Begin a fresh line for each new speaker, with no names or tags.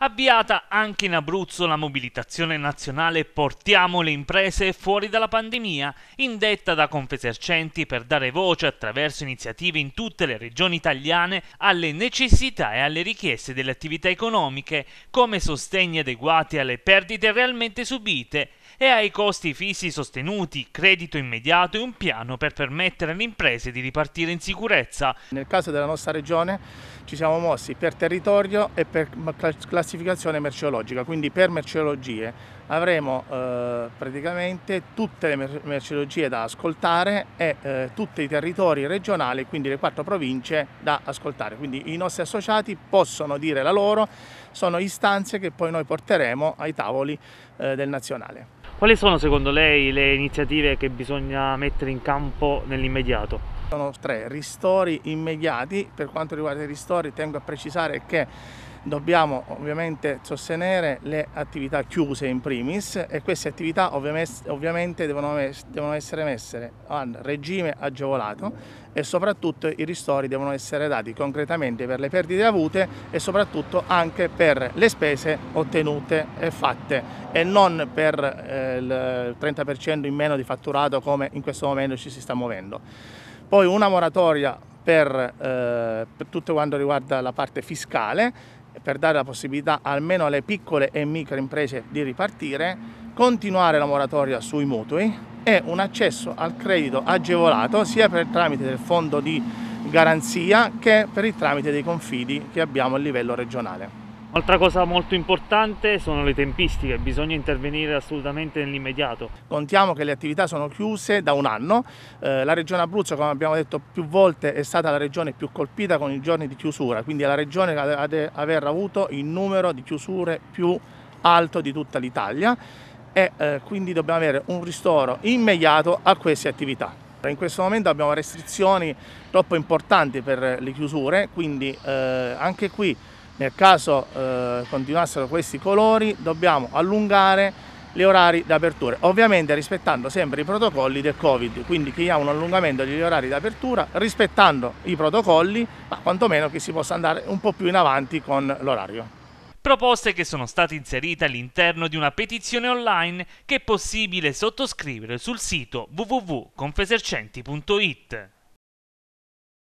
Avviata anche in Abruzzo la mobilitazione nazionale Portiamo le imprese fuori dalla pandemia, indetta da Confesercenti per dare voce attraverso iniziative in tutte le regioni italiane alle necessità e alle richieste delle attività economiche, come sostegni adeguati alle perdite realmente subite e ai costi fissi sostenuti, credito immediato e un piano per permettere alle imprese di ripartire
in sicurezza. Nel caso della nostra regione ci siamo mossi per territorio e per classificazione merceologica, quindi per merceologie avremo eh, praticamente tutte le merceologie da ascoltare e eh, tutti i territori regionali, quindi le quattro province da ascoltare, quindi i nostri associati possono dire la loro sono istanze che poi noi porteremo ai tavoli eh, del nazionale. Quali
sono secondo lei le iniziative che bisogna mettere in campo nell'immediato?
Sono tre ristori immediati, per quanto riguarda i ristori tengo a precisare che dobbiamo ovviamente sostenere le attività chiuse in primis e queste attività ovviamente devono, essere messe a regime agevolato e soprattutto i ristori devono essere dati concretamente per le perdite avute e soprattutto anche per le spese ottenute e fatte e non per eh, il 30% in meno di fatturato come in questo momento ci si sta muovendo. Poi una moratoria per, eh, per tutto quanto riguarda la parte fiscale, per dare la possibilità almeno alle piccole e micro imprese di ripartire, continuare la moratoria sui mutui e un accesso al credito agevolato sia per il tramite del fondo di garanzia che per il tramite dei confidi che abbiamo a livello regionale. Altra cosa molto importante sono le tempistiche, bisogna intervenire assolutamente nell'immediato. Contiamo che le attività sono chiuse da un anno, eh, la regione Abruzzo come abbiamo detto più volte è stata la regione più colpita con i giorni di chiusura, quindi è la regione ad aver avuto il numero di chiusure più alto di tutta l'Italia e eh, quindi dobbiamo avere un ristoro immediato a queste attività. In questo momento abbiamo restrizioni troppo importanti per le chiusure, quindi eh, anche qui nel caso eh, continuassero questi colori dobbiamo allungare gli orari d'apertura, ovviamente rispettando sempre i protocolli del Covid, quindi chi ha un allungamento degli orari d'apertura, rispettando i protocolli, ma quantomeno che si possa andare un po' più in avanti con l'orario.
Proposte che sono state inserite all'interno di una petizione online che è possibile sottoscrivere sul sito www.confesercenti.it.